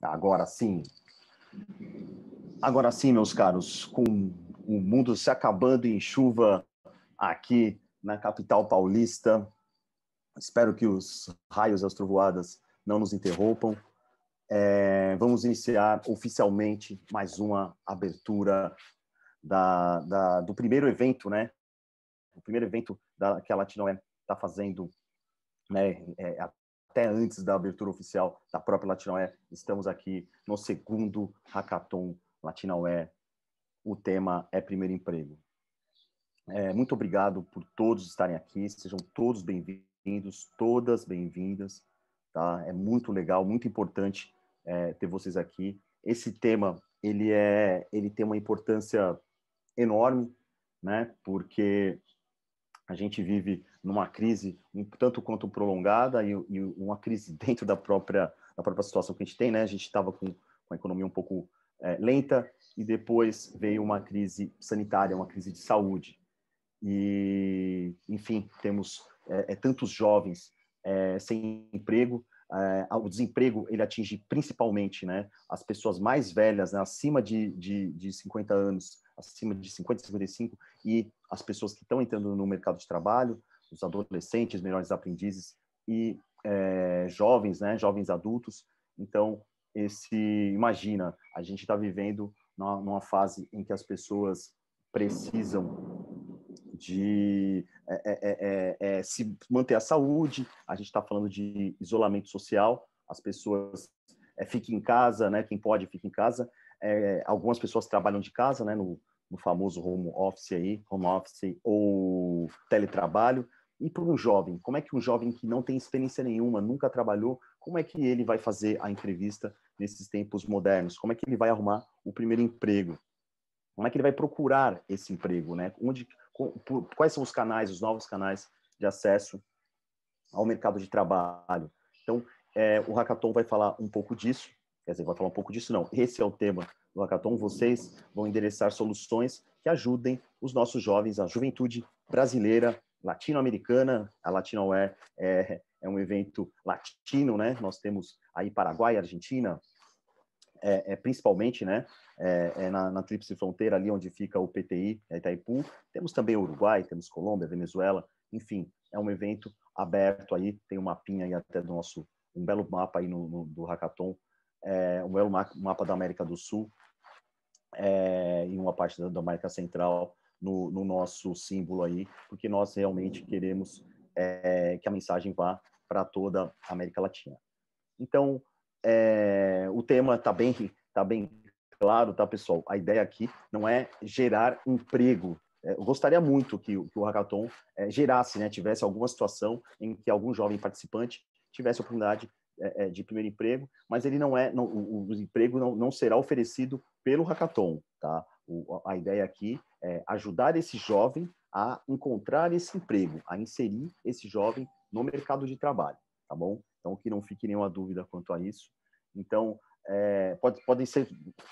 Agora sim. Agora sim, meus caros, com o mundo se acabando em chuva aqui na capital paulista, espero que os raios e as trovoadas não nos interrompam. É, vamos iniciar oficialmente mais uma abertura da, da, do primeiro evento, né? O primeiro evento da, que a Latinoé está fazendo né, é, até antes da abertura oficial da própria Latinoé. Estamos aqui no segundo Hackathon Latinoé. O tema é primeiro emprego. É, muito obrigado por todos estarem aqui. Sejam todos bem-vindos, todas bem-vindas. Tá? É muito legal, muito importante é, ter vocês aqui. Esse tema ele é, ele tem uma importância enorme, né? Porque a gente vive numa crise um tanto quanto prolongada e, e uma crise dentro da própria, da própria situação que a gente tem, né? A gente estava com, com a economia um pouco é, lenta e depois veio uma crise sanitária, uma crise de saúde. E, enfim, temos é, é tantos jovens é, sem emprego. É, o desemprego ele atinge principalmente né, as pessoas mais velhas, né, acima de, de, de 50 anos, acima de 50, 55, e as pessoas que estão entrando no mercado de trabalho, os adolescentes, melhores aprendizes e é, jovens, né, jovens adultos. Então, esse imagina, a gente está vivendo numa, numa, fase em que as pessoas precisam de é, é, é, é, é se manter a saúde. A gente está falando de isolamento social. As pessoas é, fiquem em casa, né? Quem pode fica em casa. algumas pessoas trabalham de casa, né? No, no famoso home office aí, home office ou teletrabalho. E para um jovem, como é que um jovem que não tem experiência nenhuma, nunca trabalhou, como é que ele vai fazer a entrevista nesses tempos modernos? Como é que ele vai arrumar o primeiro emprego? Como é que ele vai procurar esse emprego, né? Onde, quais são os canais, os novos canais de acesso ao mercado de trabalho? Então, é, o hackathon vai falar um pouco disso. Quer dizer, vai falar um pouco disso, não. Esse é o tema do hackathon. Vocês vão endereçar soluções que ajudem os nossos jovens, a juventude brasileira latino-americana. A Latinoware é, é um evento latino, né? Nós temos aí Paraguai, Argentina, é, é, principalmente né, é, é na, na Tríplice Fronteira, ali onde fica o PTI, é Itaipu. Temos também Uruguai, temos Colômbia, Venezuela, enfim, é um evento aberto aí, tem um mapinha aí até do nosso, um belo mapa aí no, no do Hackathon, é, um belo mapa da América do Sul é, e uma parte da, da América Central no, no nosso símbolo aí, porque nós realmente queremos é, que a mensagem vá para toda a América Latina. Então, é, o tema está bem, tá bem claro, tá, pessoal? A ideia aqui não é gerar emprego. É, eu gostaria muito que, que o Hackathon é, gerasse, né, tivesse alguma situação em que algum jovem participante tivesse a oportunidade é, é, de primeiro emprego, mas ele não é, não, o, o emprego não, não será oferecido pelo Hackathon, tá? O, a ideia aqui é ajudar esse jovem a encontrar esse emprego, a inserir esse jovem no mercado de trabalho, tá bom? Então, que não fique nenhuma dúvida quanto a isso. Então, é, pode, podem ser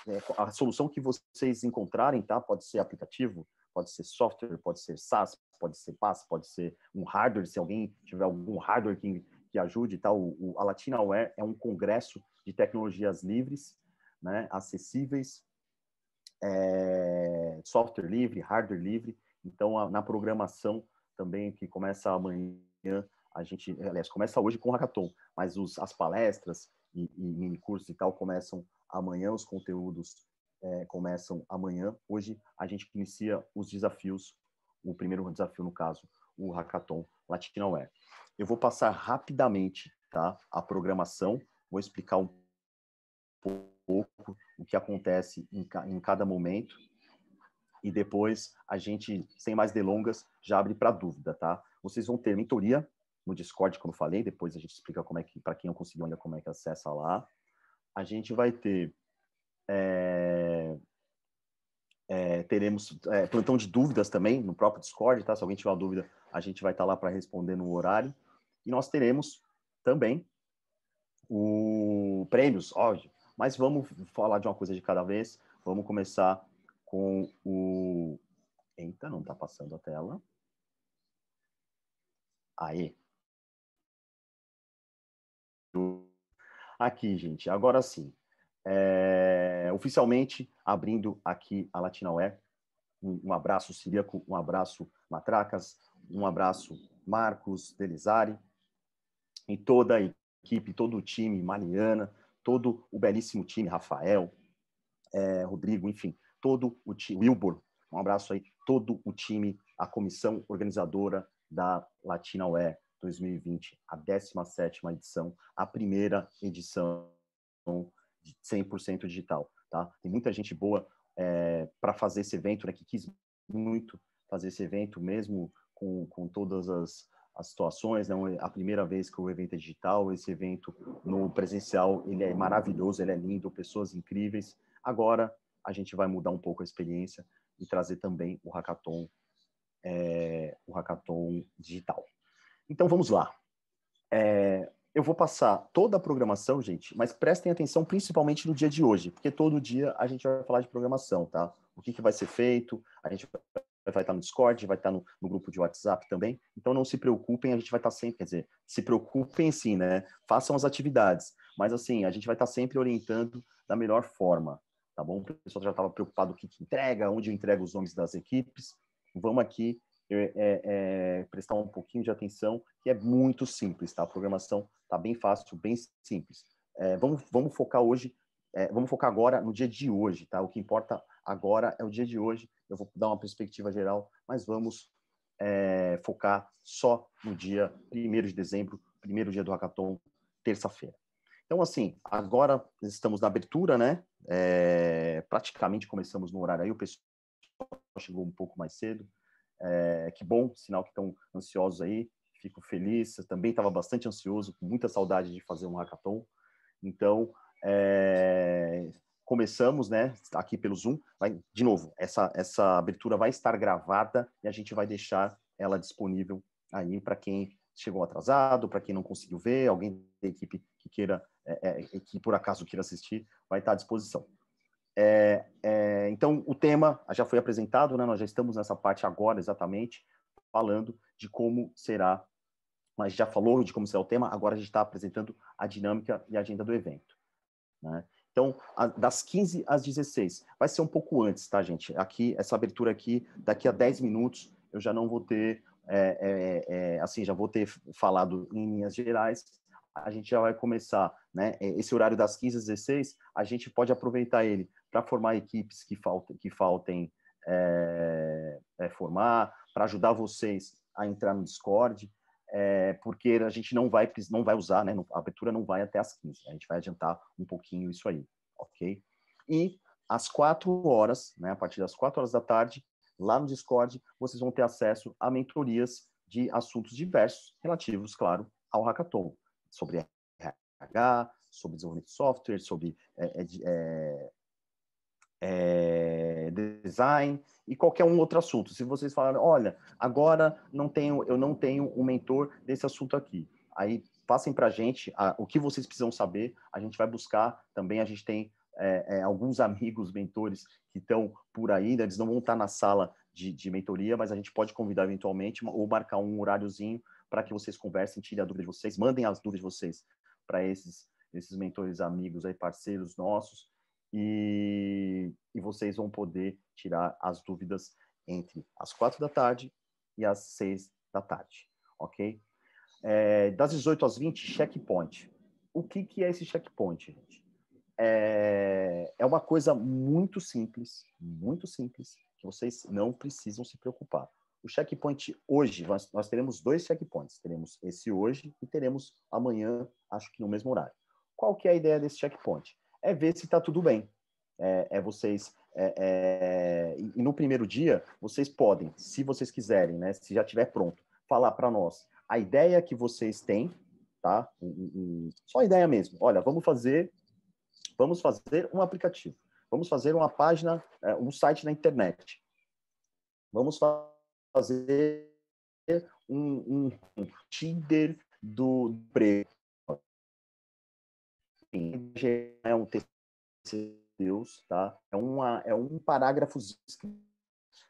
é, a solução que vocês encontrarem, tá? Pode ser aplicativo, pode ser software, pode ser SaaS, pode ser PaaS, pode ser um hardware, se alguém tiver algum hardware que, que ajude, tá? O, o, a Latinaware é um congresso de tecnologias livres, né? Acessíveis é, software livre, hardware livre. Então, a, na programação também, que começa amanhã, a gente, aliás, começa hoje com o Hackathon, mas os, as palestras e, e mini cursos e tal começam amanhã, os conteúdos é, começam amanhã. Hoje a gente inicia os desafios, o primeiro desafio, no caso, o Hackathon Latinaware. Eu vou passar rapidamente tá, a programação, vou explicar um pouco pouco o que acontece em, em cada momento. E depois a gente, sem mais delongas, já abre para dúvida, tá? Vocês vão ter mentoria no Discord, como eu falei, depois a gente explica como é que, para quem não conseguiu ainda, como é que acessa lá. A gente vai ter. É, é, teremos é, plantão de dúvidas também no próprio Discord, tá? Se alguém tiver uma dúvida, a gente vai estar tá lá para responder no horário. E nós teremos também o prêmios, óbvio. Mas vamos falar de uma coisa de cada vez. Vamos começar com o. Eita, não está passando a tela. Aí. Aqui, gente, agora sim. É... oficialmente abrindo aqui a Latinaware. Um, abraço, Siríaco. um abraço, Matracas, um abraço, Marcos Delizari, e toda a equipe, todo o time, Mariana, todo o belíssimo time, Rafael, é, Rodrigo, enfim, todo o time, Wilbur, um abraço aí, todo o time, a comissão organizadora da Latina UE 2020, a 17 edição, a primeira edição de 100% digital, tá? Tem muita gente boa é, para fazer esse evento, né, que quis muito fazer esse evento, mesmo com, com todas as, as situações, né? A primeira vez que o evento é digital, esse evento no presencial, ele é maravilhoso, ele é lindo, pessoas incríveis. Agora a gente vai mudar um pouco a experiência e trazer também o hackathon, é, o hackathon digital. Então vamos lá. É, eu vou passar toda a programação, gente, mas prestem atenção principalmente no dia de hoje, porque todo dia a gente vai falar de programação, tá? O que, que vai ser feito, a gente vai vai estar no Discord, vai estar no, no, grupo de WhatsApp também. Então não se preocupem, a gente vai estar sempre, quer dizer, se preocupem sim, né? Façam as atividades, mas assim, a gente vai estar sempre orientando da melhor forma, tá bom? O pessoal já estava preocupado com o que, entrega, onde eu entrego os nomes das equipes. Vamos aqui é, é, é, prestar um pouquinho de atenção, que é muito simples, tá? A programação tá bem fácil, bem simples. É, vamos, vamos focar hoje, é, vamos focar agora no dia de hoje, tá? O que importa agora é o dia de hoje, eu vou dar uma perspectiva geral, mas vamos é, focar só no dia 1 de dezembro, primeiro dia do Hackathon, terça-feira. Então, assim, agora estamos na abertura, né? É, praticamente começamos no horário aí, o pessoal chegou um pouco mais cedo. É, que bom, sinal que estão ansiosos aí, fico feliz. Eu também estava bastante ansioso, com muita saudade de fazer um hackathon. Então, é, começamos, né, aqui pelo Zoom. Vai, de novo, essa, essa abertura vai estar gravada e a gente vai deixar ela disponível aí para quem chegou atrasado, para quem não conseguiu ver, alguém da equipe que queira, é, é, que por acaso queira assistir, vai estar à disposição. É, é, então, o tema já foi apresentado, né? nós já estamos nessa parte agora exatamente, falando de como será, mas já falou de como será o tema, agora a gente está apresentando a dinâmica e a agenda do evento. Né? Então, a, das 15 às 16. Vai ser um pouco antes, tá, gente? Aqui, essa abertura aqui, daqui a 10 minutos, eu já não vou ter, é, é, é, assim, já vou ter falado em linhas gerais. A gente já vai começar, né? É, esse horário das 15 às 16, a gente pode aproveitar ele para formar equipes que, falta, que faltem é, é, formar, para ajudar vocês a entrar no Discord é, porque a gente não vai, não vai usar, né? a abertura não vai até as 15. Né, a gente vai adiantar um pouquinho isso aí, ok? E às 4 horas, né, a partir das 4 horas da tarde, lá no Discord, vocês vão ter acesso a mentorias de assuntos diversos relativos, claro, ao hackathon, sobre RH, sobre desenvolvimento de software, sobre é, é, é é, design e qualquer um outro assunto. Se vocês falarem, olha, agora não tenho, eu não tenho um mentor desse assunto aqui. Aí passem para a gente o que vocês precisam saber. A gente vai buscar também. A gente tem é, é, alguns amigos mentores que estão por aí. Né? Eles não vão estar tá na sala de, de mentoria, mas a gente pode convidar eventualmente ou marcar um horáriozinho para que vocês conversem, tirem a dúvida de vocês, mandem as dúvidas de vocês para esses esses mentores amigos aí parceiros nossos e, e vocês vão poder tirar as dúvidas entre as quatro da tarde e as seis da tarde, ok? É, das 18 às 20, checkpoint. O que, que é esse checkpoint, gente? É, é uma coisa muito simples, muito simples, que vocês não precisam se preocupar. O checkpoint hoje, nós, nós teremos dois checkpoints. Teremos esse hoje e teremos amanhã, acho que no mesmo horário. Qual que é a ideia desse checkpoint? é ver se está tudo bem. É, é vocês. É, é e no primeiro dia, vocês podem, se vocês quiserem, né, se já estiver pronto, falar para nós a ideia que vocês têm, tá? só ideia mesmo. Olha, vamos fazer, vamos fazer um aplicativo. Vamos fazer uma página, é, um site na internet. Vamos fazer um, um, um Tinder do emprego é um texto de Deus, tá? É, uma, é um parágrafo.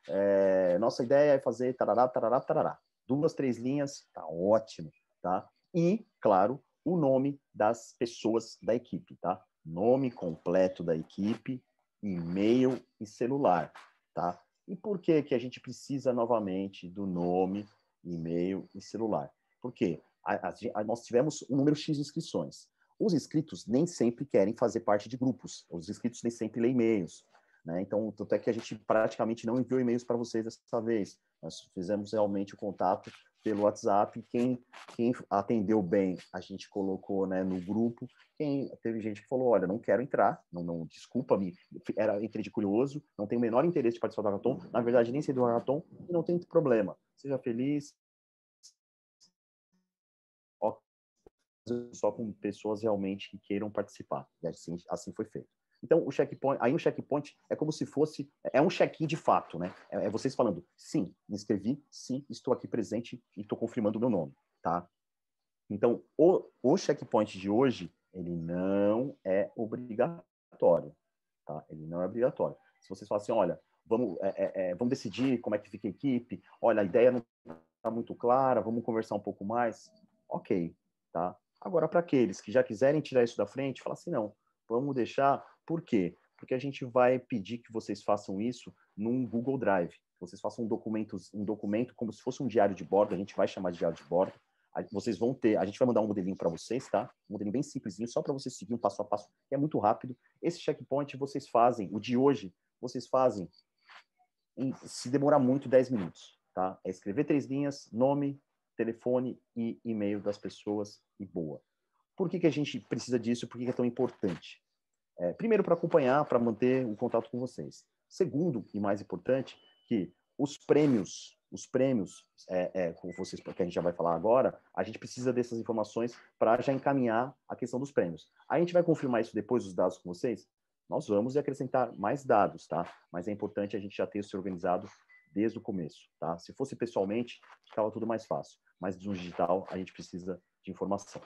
É, nossa ideia é fazer tarará, tarará, tarará. Duas, três linhas, tá ótimo, tá? E, claro, o nome das pessoas da equipe, tá? Nome completo da equipe, e-mail e celular, tá? E por que que a gente precisa novamente do nome, e-mail e celular? Porque a, a, a, nós tivemos um número X de inscrições. Os inscritos nem sempre querem fazer parte de grupos, os inscritos nem sempre leem e-mails. Né? Então, tanto é que a gente praticamente não enviou e-mails para vocês dessa vez. Nós fizemos realmente o contato pelo WhatsApp. Quem, quem atendeu bem, a gente colocou né, no grupo. Quem teve gente que falou, olha, não quero entrar, não, não desculpa, me era entre de curioso, não tenho o menor interesse de participar do hackathon. Na verdade, nem sei do hackathon e não tem problema. Seja feliz, só com pessoas realmente que queiram participar. E assim, assim foi feito. Então, o checkpoint, aí o checkpoint é como se fosse, é um check-in de fato, né? É, é, vocês falando, sim, me inscrevi, sim, estou aqui presente e estou confirmando o meu nome, tá? Então, o, o checkpoint de hoje, ele não é obrigatório, tá? Ele não é obrigatório. Se vocês falam assim, olha, vamos, é, é, é, vamos decidir como é que fica a equipe, olha, a ideia não está muito clara, vamos conversar um pouco mais, ok, tá? Agora, para aqueles que já quiserem tirar isso da frente, fala assim: não, vamos deixar, por quê? Porque a gente vai pedir que vocês façam isso num Google Drive. Vocês façam um documento, um documento como se fosse um diário de bordo, a gente vai chamar de diário de bordo. Vocês vão ter, a gente vai mandar um modelinho para vocês, tá? Um modelinho bem simplesinho, só para vocês seguir um passo a passo, é muito rápido. Esse checkpoint vocês fazem, o de hoje, vocês fazem, em, se demorar muito, 10 minutos, tá? É escrever três linhas, nome, telefone e e-mail das pessoas e boa. Por que, que a gente precisa disso? Por que, que é tão importante? É, primeiro, para acompanhar, para manter o contato com vocês. Segundo, e mais importante, que os prêmios, os prêmios, é, é, com vocês, que a gente já vai falar agora, a gente precisa dessas informações para já encaminhar a questão dos prêmios. A gente vai confirmar isso depois, os dados com vocês? Nós vamos acrescentar mais dados, tá? Mas é importante a gente já ter isso organizado desde o começo, tá? Se fosse pessoalmente, ficava tudo mais fácil mas no digital a gente precisa de informação.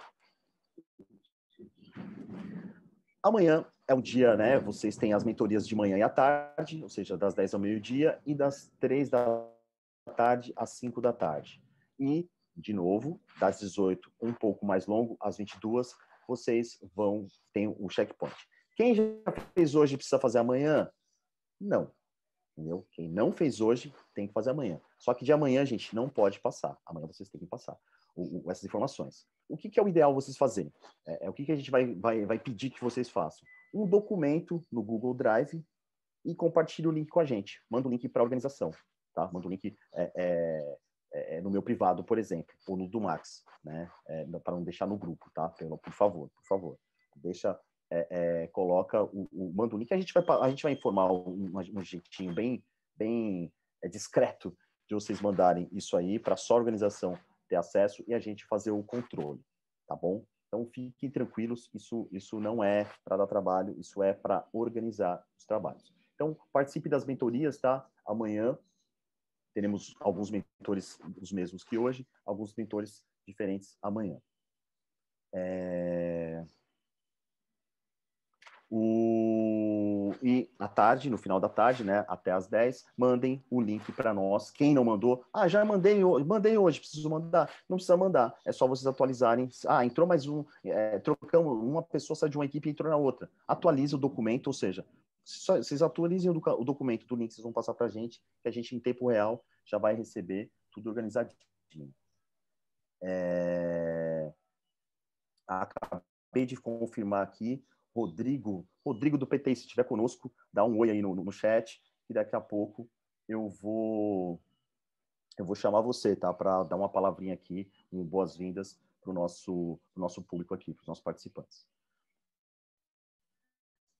Amanhã é um dia, né? Vocês têm as mentorias de manhã e à tarde, ou seja, das 10 ao meio-dia e das 3 da tarde às 5 da tarde. E, de novo, das 18, um pouco mais longo, às 22, vocês vão, tem o checkpoint. Quem já fez hoje precisa fazer amanhã? Não. Entendeu? Quem não fez hoje tem que fazer amanhã. Só que de amanhã, gente, não pode passar. Amanhã vocês têm que passar o, o, essas informações. O que, que, é o ideal vocês fazerem? É, é o que, que, a gente vai, vai, vai pedir que vocês façam? Um documento no Google Drive e compartilhe o link com a gente. Manda o link para a organização. Tá? Manda o link é, é, é, no meu privado, por exemplo, ou no do Max, né? É, para não deixar no grupo, tá? por favor, por favor. Deixa é, é, coloca o, o, manda o link. A gente vai, a gente vai informar um, um jeitinho bem, bem é, discreto de vocês mandarem isso aí para só a organização ter acesso e a gente fazer o controle, tá bom? Então fiquem tranquilos, isso, isso não é para dar trabalho, isso é para organizar os trabalhos. Então participe das mentorias, tá? Amanhã teremos alguns mentores os mesmos que hoje, alguns mentores diferentes amanhã. É... O... E à tarde, no final da tarde, né, até às 10, mandem o link para nós. Quem não mandou, ah, já mandei hoje, mandei hoje, preciso mandar. Não precisa mandar, é só vocês atualizarem. Ah, entrou mais um, é, trocamos, uma pessoa saiu de uma equipe e entrou na outra. Atualiza o documento, ou seja, vocês atualizem o documento do link que vocês vão passar para a gente, que a gente em tempo real já vai receber tudo organizadinho. É... Acabei de confirmar aqui Rodrigo, Rodrigo do PT, se estiver conosco, dá um oi aí no, no chat, e daqui a pouco eu vou eu vou chamar você, tá, para dar uma palavrinha aqui, um boas-vindas para o nosso, pro nosso público aqui, para os nossos participantes.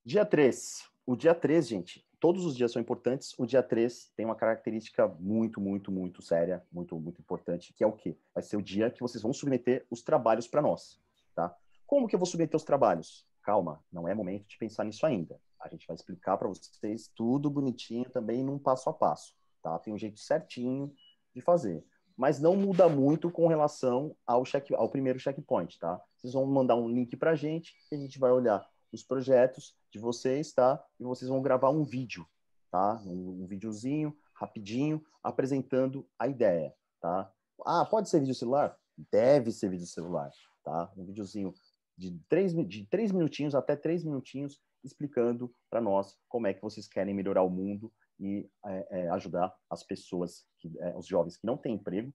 Dia 3. O dia 3, gente, todos os dias são importantes. O dia 3 tem uma característica muito, muito, muito séria, muito, muito importante, que é o quê? Vai ser o dia que vocês vão submeter os trabalhos para nós, tá? Como que eu vou submeter os trabalhos? calma, não é momento de pensar nisso ainda. A gente vai explicar para vocês tudo bonitinho também num passo a passo, tá? Tem um jeito certinho de fazer. Mas não muda muito com relação ao, check, ao primeiro checkpoint, tá? Vocês vão mandar um link para a gente, a gente vai olhar os projetos de vocês, tá? E vocês vão gravar um vídeo, tá? Um, um videozinho rapidinho apresentando a ideia, tá? Ah, pode ser vídeo celular? Deve ser vídeo celular, tá? Um videozinho de três, de três minutinhos até três minutinhos, explicando para nós como é que vocês querem melhorar o mundo e é, é, ajudar as pessoas, que, é, os jovens que não têm emprego,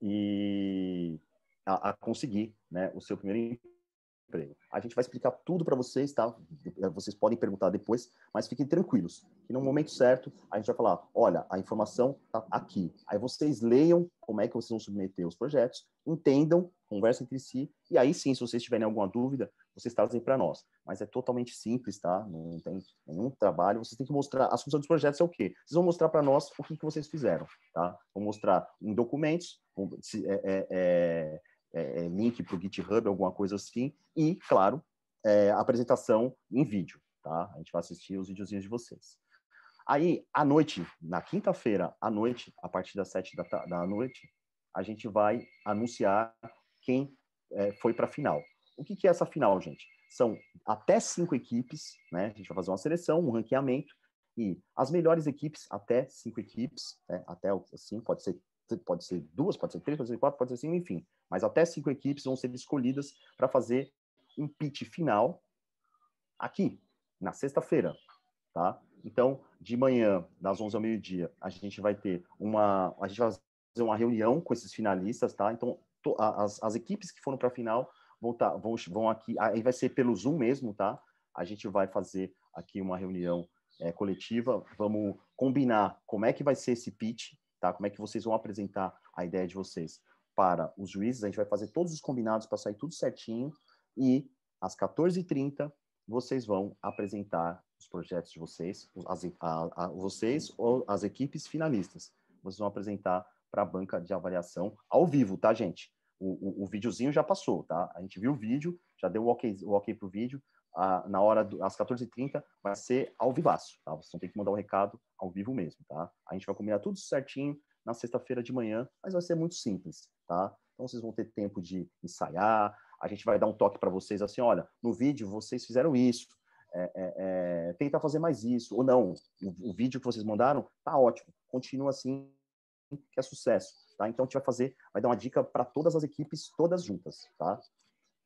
e a, a conseguir né, o seu primeiro emprego. A gente vai explicar tudo para vocês, tá? Vocês podem perguntar depois, mas fiquem tranquilos, que no momento certo a gente vai falar, olha, a informação está aqui. Aí vocês leiam como é que vocês vão submeter os projetos, entendam conversa entre si, e aí sim, se vocês tiverem alguma dúvida, vocês trazem para nós. Mas é totalmente simples, tá? Não tem nenhum trabalho. Vocês têm que mostrar, a função dos projetos é o quê? Vocês vão mostrar para nós o que, que, vocês fizeram, tá? Vão mostrar em documentos, é é, é, é, é, link para o GitHub, alguma coisa assim, e, claro, é, apresentação em vídeo, tá? A gente vai assistir os videozinhos de vocês. Aí, à noite, na quinta-feira, à noite, a partir das sete da, da noite, a gente vai anunciar quem é, foi para a final. O que, que, é essa final, gente? São até cinco equipes, né? A gente vai fazer uma seleção, um ranqueamento, e as melhores equipes, até cinco equipes, né? até assim, pode ser, pode ser duas, pode ser três, pode ser quatro, pode ser cinco, enfim. Mas até cinco equipes vão ser escolhidas para fazer um pitch final aqui, na sexta-feira, tá? Então, de manhã, das 11 ao meio-dia, a gente vai ter uma. A gente vai fazer uma reunião com esses finalistas, tá? Então, as, as equipes que foram para a final vão, tá, vão, vão aqui, aí vai ser pelo Zoom mesmo, tá? A gente vai fazer aqui uma reunião é, coletiva, vamos combinar como é que vai ser esse pitch, tá? Como é que vocês vão apresentar a ideia de vocês para os juízes, a gente vai fazer todos os combinados para sair tudo certinho e às 14h30 vocês vão apresentar os projetos de vocês, as, a, a, vocês ou as equipes finalistas. Vocês vão apresentar para a banca de avaliação ao vivo, tá, gente? O, o, o, videozinho já passou, tá? A gente viu o vídeo, já deu o ok, o okay para o vídeo. na hora, do, às 14h30, vai ser ao vivaço, tá? Vocês vão ter que mandar o um recado ao vivo mesmo, tá? A gente vai combinar tudo certinho na sexta-feira de manhã, mas vai ser muito simples, tá? Então vocês vão ter tempo de ensaiar, a gente vai dar um toque para vocês assim, olha, no vídeo vocês fizeram isso, é, é, é, fazer mais isso, ou não, o, o vídeo que vocês mandaram tá ótimo, continua assim, que é sucesso, tá? Então a gente vai fazer, vai dar uma dica para todas as equipes, todas juntas, tá?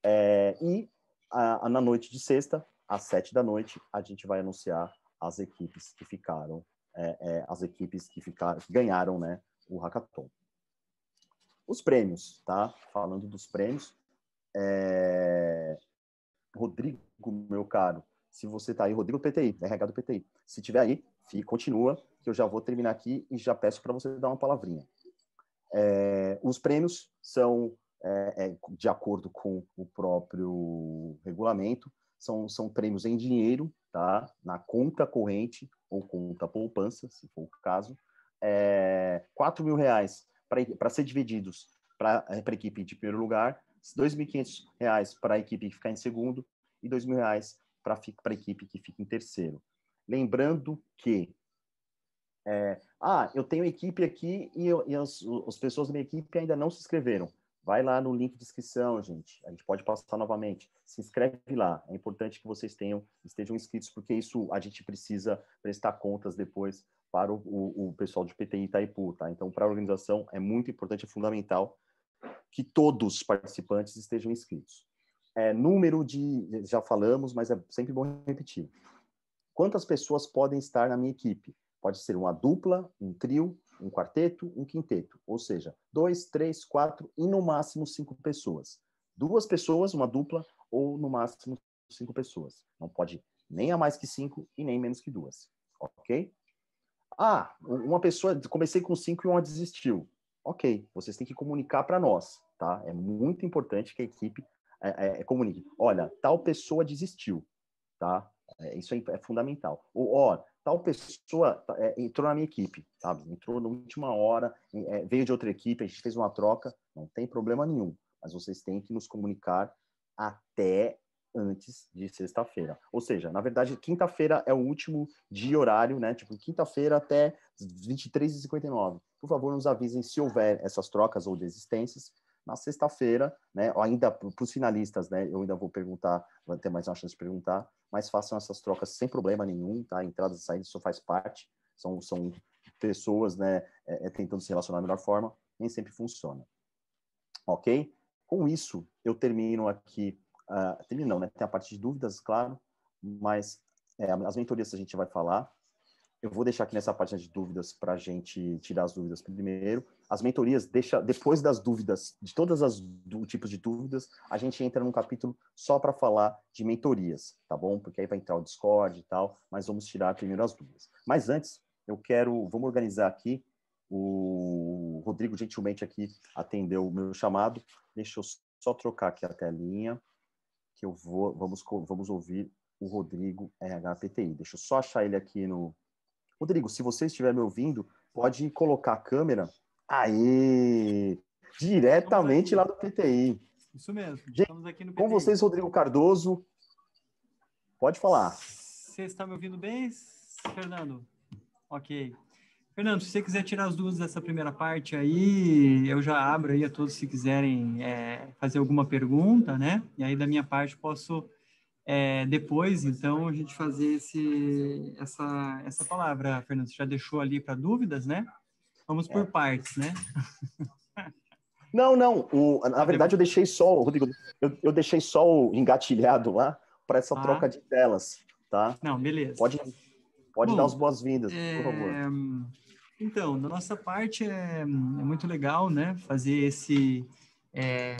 É, e a, a, na noite de sexta, às sete da noite, a gente vai anunciar as equipes que ficaram, é, é, as equipes que ficaram, que ganharam, né, o hackathon. Os prêmios, tá? Falando dos prêmios, é, Rodrigo, meu caro, se você tá aí, Rodrigo PTI, RH do PTI, se tiver aí, fica, continua, que eu já vou terminar aqui e já peço para você dar uma palavrinha. É, os prêmios são, é, é, de acordo com o próprio regulamento, são, são prêmios em dinheiro, tá? na conta corrente ou conta poupança, se for o caso. É, 4 mil reais para ser divididos para é, a equipe de primeiro lugar, R$ reais para a equipe que ficar em segundo e mil reais para a equipe que fica em terceiro. Lembrando que é, ah, eu tenho equipe aqui e, eu, e as, as, pessoas da minha equipe ainda não se inscreveram. Vai lá no link de inscrição, gente. A gente pode passar novamente. Se inscreve lá. É importante que vocês tenham, estejam inscritos, porque isso a gente precisa prestar contas depois para o, o, o pessoal de PTI Itaipu, tá? Então, para a organização é muito importante, é fundamental que todos os participantes estejam inscritos. É, número de, já falamos, mas é sempre bom repetir. Quantas pessoas podem estar na minha equipe? Pode ser uma dupla, um trio, um quarteto, um quinteto, ou seja, dois, três, quatro e no máximo cinco pessoas. Duas pessoas, uma dupla, ou no máximo cinco pessoas. Não pode nem a mais que cinco e nem menos que duas, ok? Ah, uma pessoa, comecei com cinco e uma desistiu. Ok, vocês têm que comunicar para nós, tá? É muito importante que a equipe é, é, é, comunique. Olha, tal pessoa desistiu, tá? É, isso é, é fundamental. Ou, ó, tal pessoa tá, é, entrou na minha equipe, sabe? Entrou na última hora, é, veio de outra equipe, a gente fez uma troca, não tem problema nenhum. Mas vocês têm que nos comunicar até antes de sexta-feira. Ou seja, na verdade, quinta-feira é o último dia horário, né? Tipo, quinta-feira até 23h59. Por favor, nos avisem se houver essas trocas ou desistências na sexta-feira, né? Ainda para os finalistas, né? Eu ainda vou perguntar, vou ter mais uma chance de perguntar, mas façam essas trocas sem problema nenhum, tá? Entradas e saídas, isso faz parte, são, são pessoas, né? É, é, tentando se relacionar da melhor forma, nem sempre funciona. Ok? Com isso, eu termino aqui, uh, termino não, né? Tem a parte de dúvidas, claro, mas é, as mentorias a gente vai falar, eu vou deixar aqui nessa página de dúvidas para a gente tirar as dúvidas primeiro. As mentorias deixa depois das dúvidas, de todas as do, tipos de dúvidas, a gente entra num capítulo só para falar de mentorias, tá bom? Porque aí vai entrar o Discord e tal, mas vamos tirar primeiro as dúvidas. Mas antes, eu quero, vamos organizar aqui. O Rodrigo gentilmente aqui atendeu o meu chamado. Deixa eu só trocar aqui a telinha que eu vou, vamos, vamos ouvir o Rodrigo RHPTI. Deixa eu só achar ele aqui no, Rodrigo, se você estiver me ouvindo, pode colocar a câmera aí diretamente lá do PTI. Isso mesmo. Estamos aqui no PTI. Com vocês, Rodrigo Cardoso. Pode falar. Você está me ouvindo bem, Fernando? Ok. Fernando, se você quiser tirar as dúvidas dessa primeira parte aí, eu já abro aí a todos se quiserem é, fazer alguma pergunta, né? E aí da minha parte posso é, depois, então, a gente fazer esse, essa, essa palavra, Fernando. Você já deixou ali para dúvidas, né? Vamos por é. partes, né? Não, não. O, na tá verdade, eu deixei só, Rodrigo, eu, eu deixei só o engatilhado lá para essa ah. troca de telas, tá? Não, beleza. Pode, pode Bom, dar as boas-vindas, é... por favor. Então, da nossa parte, é, é muito legal, né? Fazer esse é,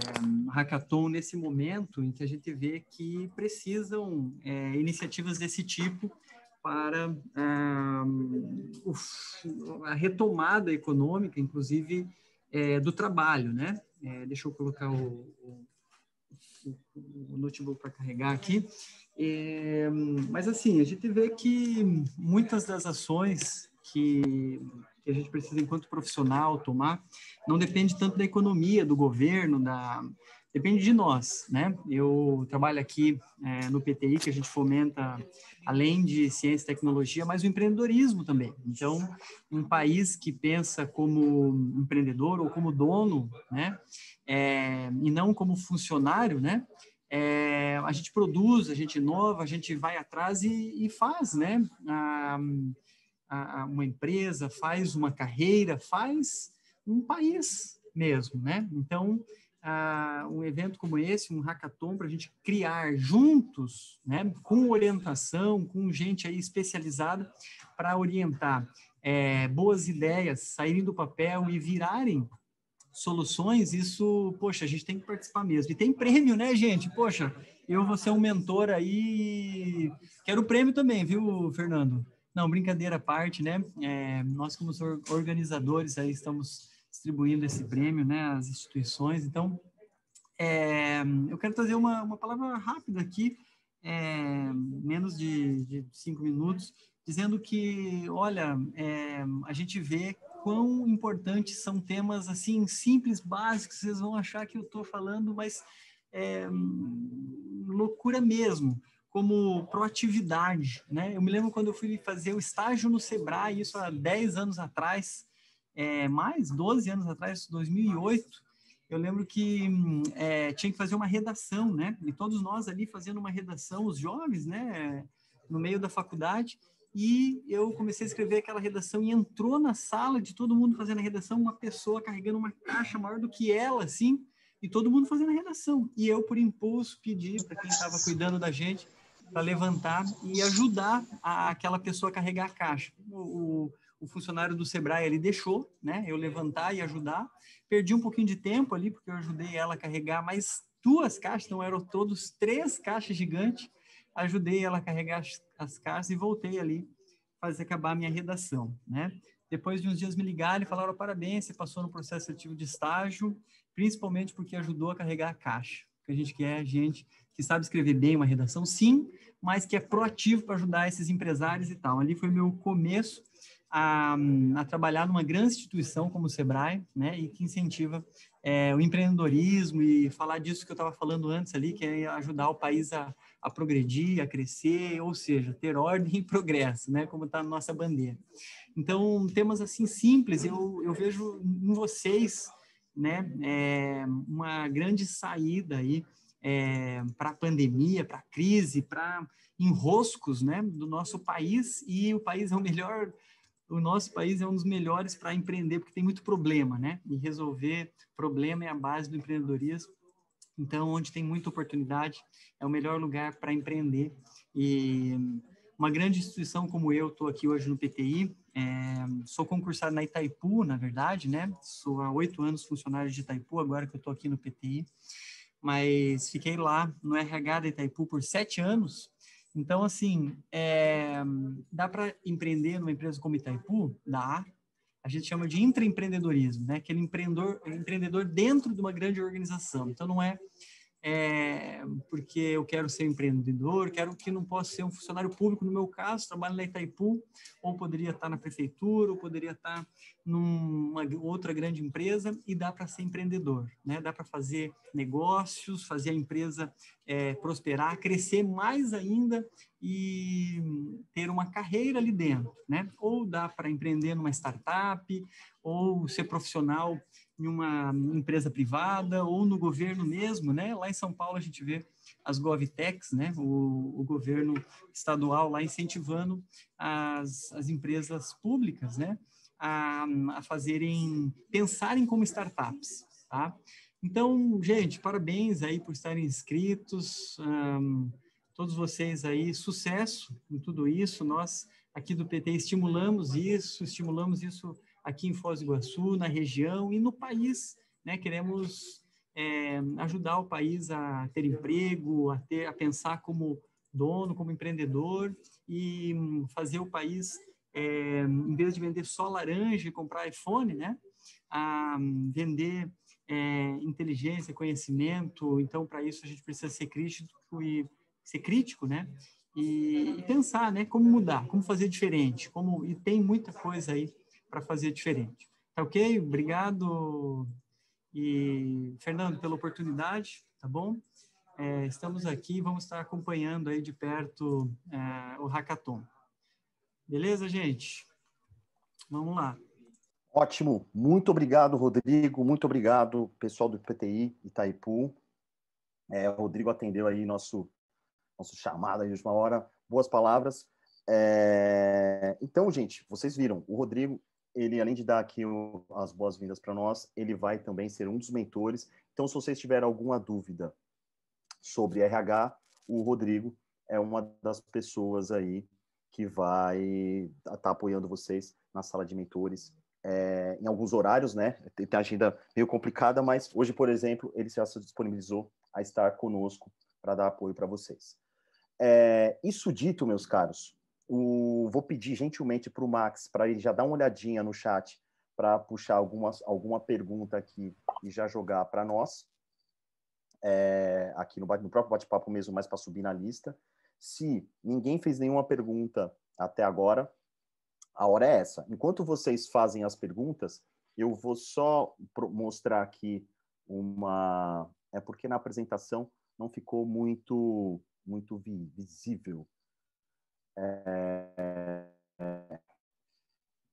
hackathon nesse momento em que a gente vê que precisam é, iniciativas desse tipo para ah, é, uf, a retomada econômica, inclusive é, do trabalho, né? É, deixa eu colocar o, o, o notebook para carregar aqui. É, mas assim, a gente vê que muitas das ações que que a gente precisa, enquanto profissional, tomar, não depende tanto da economia, do governo, da... depende de nós. Né? Eu trabalho aqui é, no PTI, que a gente fomenta, além de ciência e tecnologia, mas o empreendedorismo também. Então, um país que pensa como empreendedor ou como dono, né? É, e não como funcionário, né? É, a gente produz, a gente inova, a gente vai atrás e, e faz, né? Ah, a, a uma empresa, faz uma carreira, faz um país mesmo, né? Então, a, um evento como esse, um hackathon, para a gente criar juntos, né, com orientação, com gente aí especializada para orientar é, boas ideias saírem do papel e virarem soluções, isso, poxa, a gente tem que participar mesmo. E tem prêmio, né, gente? Poxa, eu vou ser um mentor aí. Quero o prêmio também, viu, Fernando? Não, brincadeira à parte, né? É, nós, como organizadores, aí estamos distribuindo esse prêmio, né, às instituições. Então, é, eu quero trazer uma, uma palavra rápida aqui, é, menos de, de, cinco minutos, dizendo que, olha, é, a gente vê quão importantes são temas assim simples, básicos. Vocês vão achar que eu estou falando, mas é, loucura mesmo como proatividade, né? Eu me lembro quando eu fui fazer o estágio no Sebrae, isso há 10 anos atrás, é, mais 12 anos atrás, 2008, eu lembro que é, tinha que fazer uma redação, né? E todos nós ali fazendo uma redação, os jovens, né? No meio da faculdade. E eu comecei a escrever aquela redação e entrou na sala de todo mundo fazendo a redação uma pessoa carregando uma caixa maior do que ela, assim, e todo mundo fazendo a redação. E eu, por impulso, pedi para quem estava cuidando da gente para levantar e ajudar a, aquela pessoa a carregar a caixa. O, o, o, funcionário do Sebrae ele deixou, né? Eu levantar e ajudar. Perdi um pouquinho de tempo ali porque eu ajudei ela a carregar mais duas caixas, não eram todos três caixas gigantes. Ajudei ela a carregar as, as caixas e voltei ali fazer acabar a minha redação, né? Depois de uns dias me ligaram e falaram parabéns, você passou no processo seletivo de estágio, principalmente porque ajudou a carregar a caixa. O que a gente quer é gente que sabe escrever bem uma redação, sim, mas que é proativo para ajudar esses empresários e tal. Ali foi meu começo a, a trabalhar numa grande instituição como o Sebrae, né, e que incentiva é, o empreendedorismo e falar disso que eu estava falando antes ali, que é ajudar o país a, a progredir, a crescer, ou seja, ter ordem e progresso, né, como está a nossa bandeira. Então, temas assim simples, eu, eu vejo em vocês né, é, uma grande saída aí é, eh, para a pandemia, para a crise, para enroscos né, do nosso país, e o país é o melhor, o nosso país é um dos melhores para empreender, porque tem muito problema, né? E resolver problema é a base do empreendedorismo. Então, onde tem muita oportunidade, é o melhor lugar para empreender. E uma grande instituição como eu, estou aqui hoje no PTI, é, eh, sou concursado na Itaipu, na verdade, né? Sou há oito anos funcionário de Itaipu, agora que eu estou aqui no PTI mas fiquei lá no RH da Itaipu por sete anos. Então, assim, é, dá para empreender numa empresa como Itaipu, dá. A gente chama de intraempreendedorismo, né? Aquele empreendedor, empreendedor dentro de uma grande organização. Então, não é é, porque eu quero ser empreendedor, quero que não possa ser um funcionário público, no meu caso, trabalho na Itaipu, ou poderia estar na prefeitura, ou poderia estar numa outra grande empresa, e dá para ser empreendedor, né? dá para fazer negócios, fazer a empresa é, prosperar, crescer mais ainda e ter uma carreira ali dentro, né? ou dá para empreender numa startup, ou ser profissional em uma empresa privada ou no governo mesmo, né? Lá em São Paulo a gente vê as GovTechs, né? O, o governo estadual lá incentivando as, as empresas públicas, né? A, a fazerem, pensarem como startups, tá? Então, gente, parabéns aí por estarem inscritos, um, todos vocês aí, sucesso em tudo isso, nós aqui do PT estimulamos isso, estimulamos isso aqui em Foz do Iguaçu, na região e no país. Né? Queremos é, ajudar o país a ter emprego, a, ter, a pensar como dono, como empreendedor e hum, fazer o país, é, em vez de vender só laranja e comprar iPhone, né? a hum, vender é, inteligência, conhecimento. Então, para isso, a gente precisa ser crítico e ser crítico, né? E, e, pensar, né? Como mudar, como fazer diferente, como e tem muita coisa aí para fazer diferente. Tá ok? Obrigado, e Fernando, pela oportunidade, tá bom? É, estamos aqui, vamos estar acompanhando aí de perto é, o hackathon. Beleza, gente? Vamos lá. Ótimo, muito obrigado, Rodrigo, muito obrigado, pessoal do PTI Itaipu. É, o Rodrigo atendeu aí nosso, nosso chamado aí de última hora, boas palavras. É, então, gente, vocês viram, o Rodrigo ele, além de dar aqui o, as boas-vindas para nós, ele vai também ser um dos mentores. Então, se vocês tiverem alguma dúvida sobre RH, o Rodrigo é uma das pessoas aí que vai estar tá, tá apoiando vocês na sala de mentores é, em alguns horários, né? Tem, tem agenda meio complicada, mas hoje, por exemplo, ele já se disponibilizou a estar conosco para dar apoio para vocês. É, isso dito, meus caros, o, vou pedir gentilmente para o Max, para ele já dar uma olhadinha no chat, para puxar algumas, alguma pergunta aqui e já jogar para nós, é, aqui no, no próprio bate-papo mesmo, mais para subir na lista. Se ninguém fez nenhuma pergunta até agora, a hora é essa. Enquanto vocês fazem as perguntas, eu vou só mostrar aqui uma. É porque na apresentação não ficou muito muito visível é,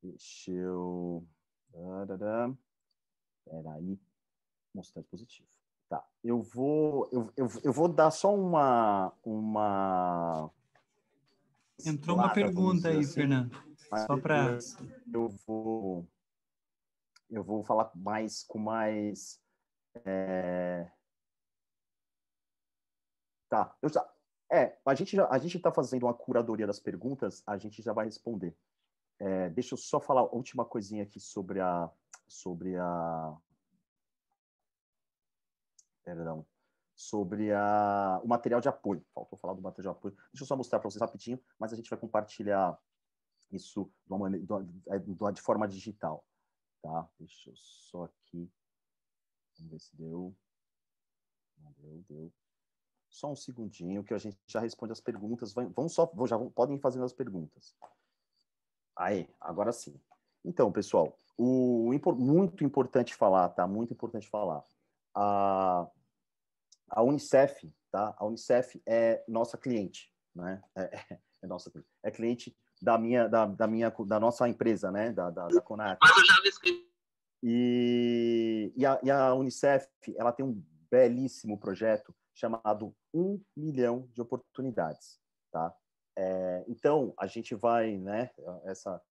deixa eu. Peraí. Mostrar dispositivo. Tá. Eu vou, eu, eu, eu vou dar só uma. uma... Entrou uma pergunta aí, assim. Fernando. Só para. Eu vou. Eu vou falar mais com mais. É... Tá. Eu já, é, a gente já, a gente está fazendo uma curadoria das perguntas, a gente já vai responder. É, deixa eu só falar a última coisinha aqui sobre a sobre a perdão sobre a, o material de apoio. Faltou falar do material de apoio. Deixa eu só mostrar para vocês rapidinho, mas a gente vai compartilhar isso de, uma maneira, é, de forma digital. Tá? Deixa eu só aqui. Vamos ver se deu. Não deu, deu. Só um segundinho que a gente já responde as perguntas. Vão, vão só, já vão, podem ir fazendo as perguntas. Aí, agora sim. Então, pessoal, o muito importante falar, tá? Muito importante falar. A, a Unicef, tá? A Unicef é nossa cliente, né? É, é, é nossa é cliente da minha da, da minha da nossa empresa, né? Da da, da Conat. E, e a, e, a, Unicef, ela tem um belíssimo projeto chamado um milhão de oportunidades, tá? É, então, a gente vai, né, essa,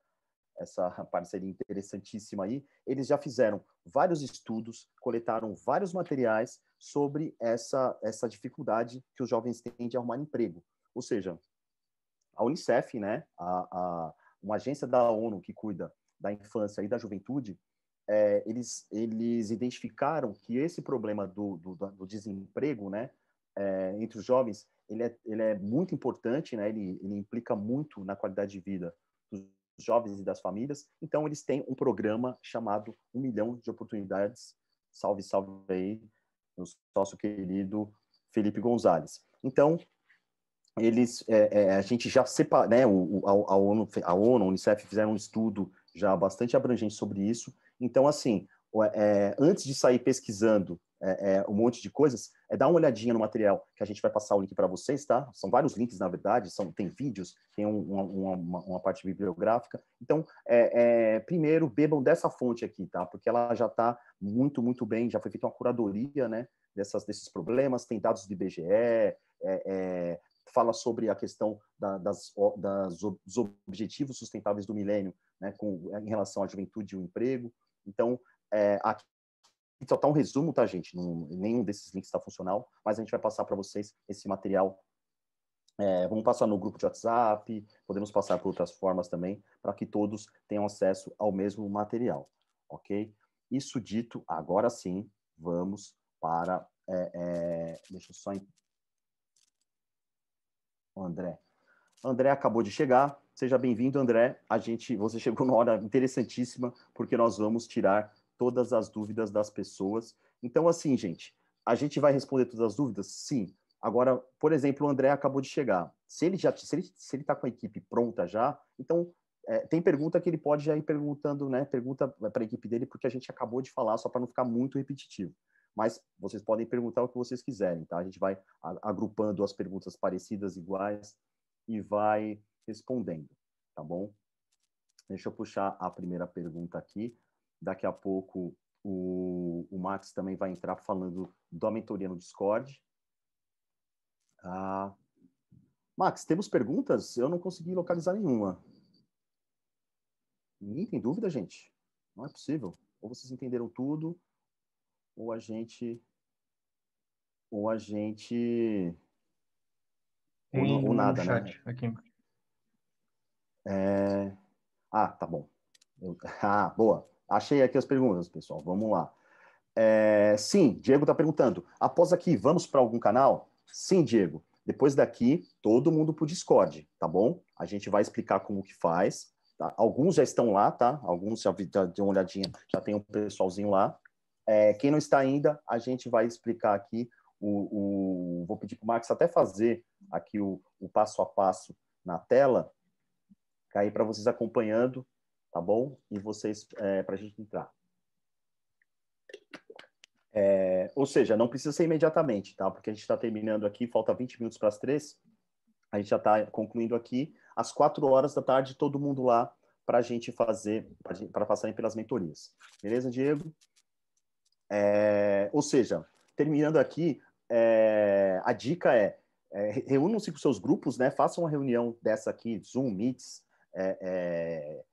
essa parceria interessantíssima aí, eles já fizeram vários estudos, coletaram vários materiais sobre essa, essa dificuldade que os jovens têm de arrumar emprego. Ou seja, a Unicef, né, a, a uma agência da ONU que cuida da infância e da juventude, é, eles, eles identificaram que esse problema do, do, do desemprego, né, é, entre os jovens, ele é, ele é muito importante, né? Ele, ele implica muito na qualidade de vida dos jovens e das famílias. Então, eles têm um programa chamado Um Milhão de Oportunidades. Salve, salve aí, nosso querido Felipe Gonzalez. Então, eles, é, é, a gente já separa, né, o, a, a, ONU, a ONU, a Unicef fizeram um estudo já bastante abrangente sobre isso. Então, assim, é, antes de sair pesquisando é, é, um monte de coisas, é dar uma olhadinha no material que a gente vai passar o link para vocês, tá? São vários links, na verdade, são, tem vídeos, tem um, uma, uma, uma, parte bibliográfica. Então, é, é, primeiro, bebam dessa fonte aqui, tá? Porque ela já está muito, muito bem, já foi feita uma curadoria, né? Dessas, desses problemas, tem dados do IBGE, é, é fala sobre a questão da, das, das, dos objetivos sustentáveis do milênio, né? Com, em relação à juventude e o emprego. Então, é, aqui só tá um resumo, tá, gente? Não, nenhum desses links está funcional, mas a gente vai passar para vocês esse material. É, vamos passar no grupo de WhatsApp, podemos passar por outras formas também, para que todos tenham acesso ao mesmo material, ok? Isso dito, agora sim, vamos para. É, é, deixa eu só. O André. André acabou de chegar. Seja bem-vindo, André. A gente, você chegou numa hora interessantíssima, porque nós vamos tirar todas as dúvidas das pessoas. Então, assim, gente, a gente vai responder todas as dúvidas? Sim. Agora, por exemplo, o André acabou de chegar. Se ele já se ele, se ele tá com a equipe pronta já, então é, tem pergunta que ele pode já ir perguntando, né? Pergunta para a equipe dele, porque a gente acabou de falar, só para não ficar muito repetitivo. Mas vocês podem perguntar o que vocês quiserem, tá? A gente vai agrupando as perguntas parecidas, iguais, e vai respondendo, tá bom? Deixa eu puxar a primeira pergunta aqui. Daqui a pouco o, o Max também vai entrar falando da mentoria no Discord. Ah, Max, temos perguntas? Eu não consegui localizar nenhuma. Ninguém tem dúvida, gente? Não é possível. Ou vocês entenderam tudo, ou a gente. Ou a gente. Ou, ou nada, né? chat, né? Aqui. É... Ah, tá bom. Eu... Ah, boa. Achei aqui as perguntas, pessoal. Vamos lá. É, sim, Diego está perguntando. Após aqui, vamos para algum canal? Sim, Diego. Depois daqui, todo mundo para o Discord, tá bom? A gente vai explicar como que faz. Tá? Alguns já estão lá, tá? Alguns já, já deu uma olhadinha, já tem um pessoalzinho lá. É, quem não está ainda, a gente vai explicar aqui. O, o vou pedir para o Max até fazer aqui o, o passo a passo na tela, cair para vocês acompanhando tá bom? E vocês, é, para a gente entrar. É, ou seja, não precisa ser imediatamente, tá? Porque a gente está terminando aqui, falta 20 minutos para as três. A gente já está concluindo aqui. Às quatro horas da tarde, todo mundo lá para a gente fazer, para passarem pelas mentorias. Beleza, Diego? É, ou seja, terminando aqui, é, a dica é, é reúnam-se com seus grupos, né? Façam uma reunião dessa aqui, Zoom, Meets, é, é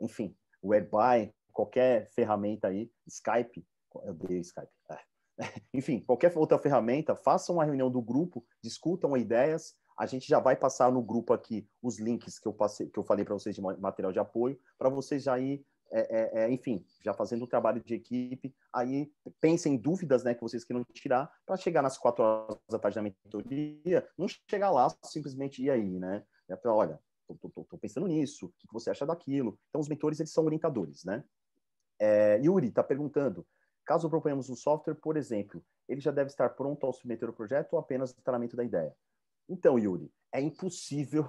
enfim, webby, qualquer ferramenta aí, Skype, eu dei Skype, é. enfim, qualquer outra ferramenta, façam uma reunião do grupo, discutam ideias, a gente já vai passar no grupo aqui os links que eu passei, que eu falei para vocês de material de apoio, para vocês já ir, é, é, é enfim, já fazendo um trabalho de equipe, aí pensem em dúvidas né, que vocês queiram tirar para chegar nas quatro horas da tarde da mentoria, não chegar lá simplesmente ir aí, né? É pra, olha, estou pensando nisso, o que você acha daquilo? Então, os mentores, eles são orientadores, né? É, Yuri está perguntando, caso proponhamos um software, por exemplo, ele já deve estar pronto ao submeter o projeto ou apenas o treinamento da ideia? Então, Yuri, é impossível.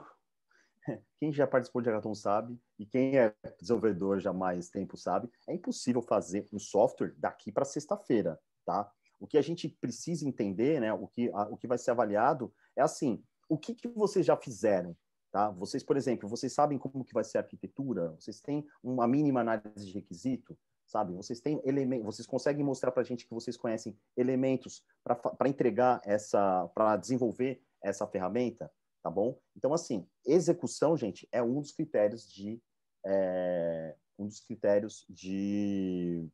Quem já participou de hackathon sabe, e quem é desenvolvedor já há mais tempo sabe, é impossível fazer um software daqui para sexta-feira, tá? O que a gente precisa entender, né, o que, a, o que vai ser avaliado, é assim, o que, que vocês já fizeram? Tá? Vocês, por exemplo, vocês sabem como que vai ser a arquitetura? Vocês têm uma mínima análise de requisito? Sabe? Vocês têm elementos, vocês conseguem mostrar para a gente que vocês conhecem elementos para entregar essa, para desenvolver essa ferramenta, tá bom? Então, assim, execução, gente, é um dos critérios de, é, um dos critérios de,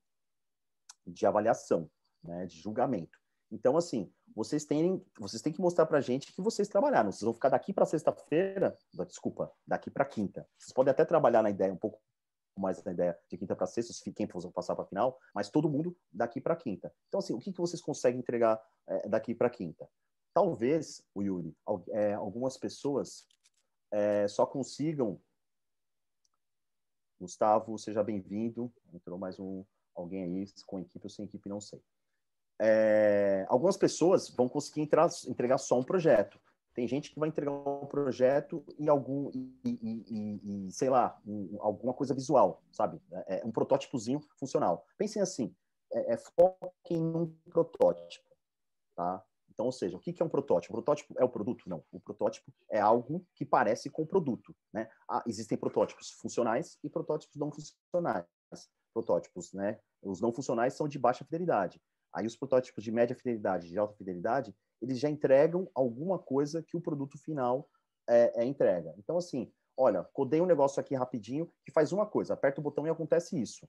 de avaliação, né, de julgamento. Então, assim, vocês têm, vocês têm que mostrar para a gente que vocês trabalharam. Vocês vão ficar daqui para sexta-feira, desculpa, daqui para quinta. Vocês podem até trabalhar na ideia um pouco mais na ideia de quinta para sexta, os campos for passar para final, mas todo mundo daqui para quinta. Então, assim, o que, que vocês conseguem entregar é, daqui para quinta? Talvez, o Yuri, é, algumas pessoas é, só consigam. Gustavo, seja bem-vindo. Entrou mais um alguém aí com equipe ou sem equipe, não sei é, algumas pessoas vão conseguir entrar, entregar só um projeto. Tem gente que vai entregar um projeto e algum, sei lá, alguma coisa visual, sabe? É, é, um protótipozinho funcional. Pensem assim, é, é foquem num protótipo, tá? Então, ou seja, o que é um protótipo? O protótipo é o produto? Não. O protótipo é algo que parece com o produto, né? Ah, existem protótipos funcionais e protótipos não funcionais. Protótipos, né? Os não funcionais são de baixa fidelidade. Aí os protótipos de média fidelidade, de alta fidelidade, eles já entregam alguma coisa que o produto final é, é entrega. Então, assim, olha, codei um negócio aqui rapidinho que faz uma coisa, aperta o botão e acontece isso.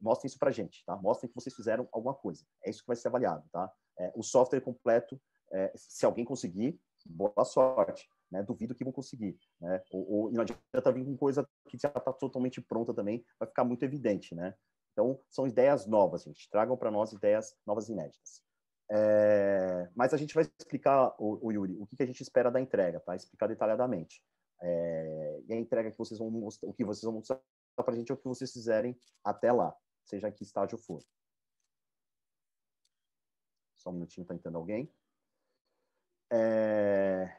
Mostrem isso pra gente, tá? Mostrem que vocês fizeram alguma coisa. É isso que vai ser avaliado, tá? É, o software completo, é, se alguém conseguir, boa sorte. Né? Duvido que vão conseguir. Né? Ou, ou não adianta vir com coisa que já está totalmente pronta também, vai ficar muito evidente, né? Então, são ideias novas, gente. Tragam para nós ideias novas e inéditas. É, mas a gente vai explicar, o, o Yuri, o que, que, a gente espera da entrega, tá? Explicar detalhadamente. É, e a entrega que vocês vão mostrar, o que vocês vão mostrar para a gente é o que vocês fizerem até lá, seja que estágio for. Só um minutinho, está entrando alguém. É,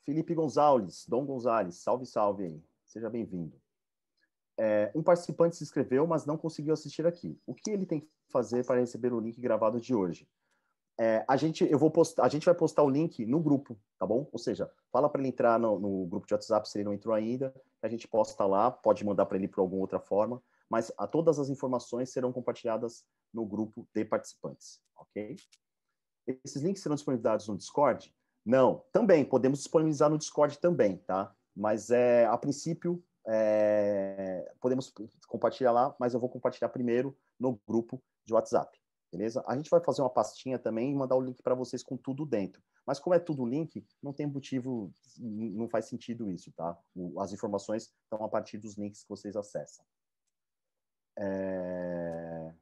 Felipe Gonzalez, Dom Gonzalez, salve, salve aí. Seja bem-vindo. É, um participante se inscreveu, mas não conseguiu assistir aqui. O que ele tem que fazer para receber o link gravado de hoje? É, a gente eu vou postar, a gente vai postar o link no grupo, tá bom? Ou seja, fala para ele entrar no, no, grupo de WhatsApp se ele não entrou ainda. A gente posta lá, pode mandar para ele por alguma outra forma, mas a, todas as informações serão compartilhadas no grupo de participantes, ok? Esses links serão disponibilizados no Discord? Não, também podemos disponibilizar no Discord também, tá? Mas é a princípio é, podemos compartilhar lá, mas eu vou compartilhar primeiro no grupo de WhatsApp, beleza? A gente vai fazer uma pastinha também e mandar o link para vocês com tudo dentro. Mas como é tudo link, não tem motivo, não faz sentido isso, tá? O, as informações estão a partir dos links que vocês acessam. É...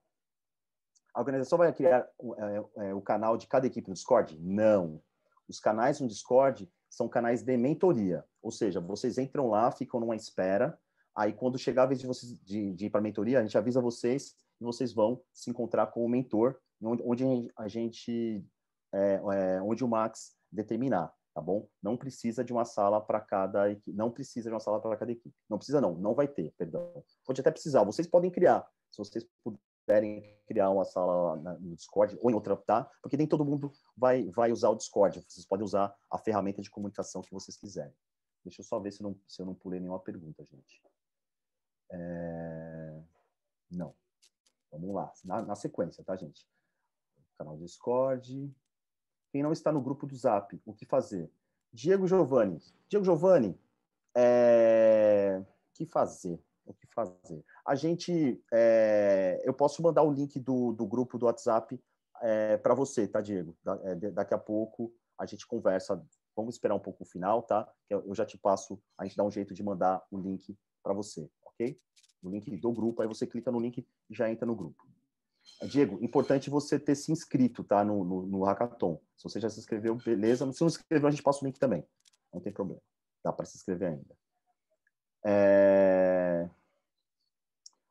A organização vai criar o, é, é, o canal de cada equipe no Discord? Não, os canais no Discord são canais de mentoria, ou seja, vocês entram lá, ficam numa espera, aí quando chegar a vez de vocês de, de ir para a mentoria, a gente avisa vocês e vocês vão se encontrar com o mentor, onde a gente, é, é, onde o Max determinar, tá bom? Não precisa de uma sala para cada equipe, não precisa de uma sala para cada equipe, não precisa não, não vai ter, perdão. Pode até precisar, vocês podem criar, se vocês quiserem criar uma sala no Discord ou em outra, tá? Porque nem todo mundo vai, vai usar o Discord. Vocês podem usar a ferramenta de comunicação que vocês quiserem. Deixa eu só ver se, não, se eu não pulei nenhuma pergunta, gente. É... Não. Vamos lá. Na, na sequência, tá, gente? Canal do Discord. Quem não está no grupo do Zap, o que fazer? Diego Giovanni. Diego Giovanni, é... o que fazer? O que fazer? a gente. É, eu posso mandar o link do, do grupo do WhatsApp é, para você, tá, Diego? Da, é, daqui a pouco a gente conversa. Vamos esperar um pouco o final, tá? Eu, eu já te passo, a gente dá um jeito de mandar o link para você, ok? O link do grupo, aí você clica no link e já entra no grupo. Diego, importante você ter se inscrito, tá? No, no, no hackathon. Se você já se inscreveu, beleza. Se não se inscreveu, a gente passa o link também. Não tem problema. Dá para se inscrever ainda. É...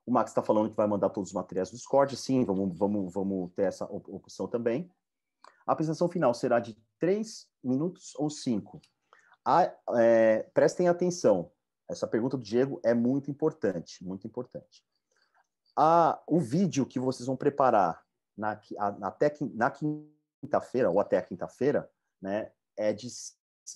O Max está falando que vai mandar todos os materiais do Discord, sim, vamos, vamos, vamos ter essa opção também. A apresentação final será de 3 minutos ou 5. A, é, prestem atenção, essa pergunta do Diego é muito importante, muito importante. A, o vídeo que vocês vão preparar na, a, na, na quinta-feira ou até a quinta-feira, né, é de,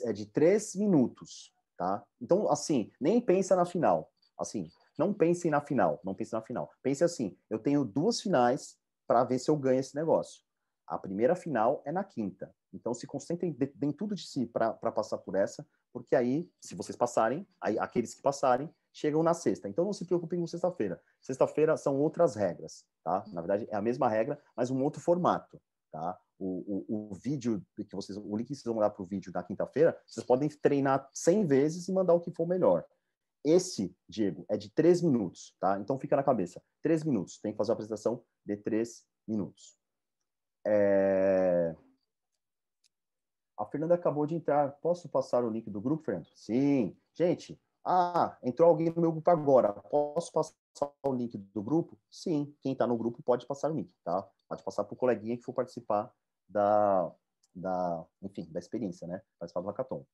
é de 3 minutos, tá? Então, assim, nem pensa na final, assim, não pensem na final, não pensem na final. Pense assim, eu tenho duas finais para ver se eu ganho esse negócio. A primeira final é na quinta. Então se concentrem, deem tudo de si para passar por essa, porque aí, se vocês passarem, aí, aqueles que passarem, chegam na sexta. Então não se preocupem com sexta-feira. Sexta-feira são outras regras, tá? Na verdade é a mesma regra, mas um outro formato, tá? O, o, o vídeo que vocês, o link que vocês vão mandar para o vídeo da quinta-feira, vocês podem treinar 100 vezes e mandar o que for melhor. Esse, Diego, é de três minutos, tá? Então fica na cabeça. Três minutos. Tem que fazer uma apresentação de três minutos. É... A Fernanda acabou de entrar. Posso passar o link do grupo, Fernando? Sim. Gente, ah, entrou alguém no meu grupo agora. Posso passar o link do grupo? Sim. Quem está no grupo pode passar o link, tá? Pode passar para o coleguinha que for participar da, da, enfim, da experiência, né? Participar do hackathon.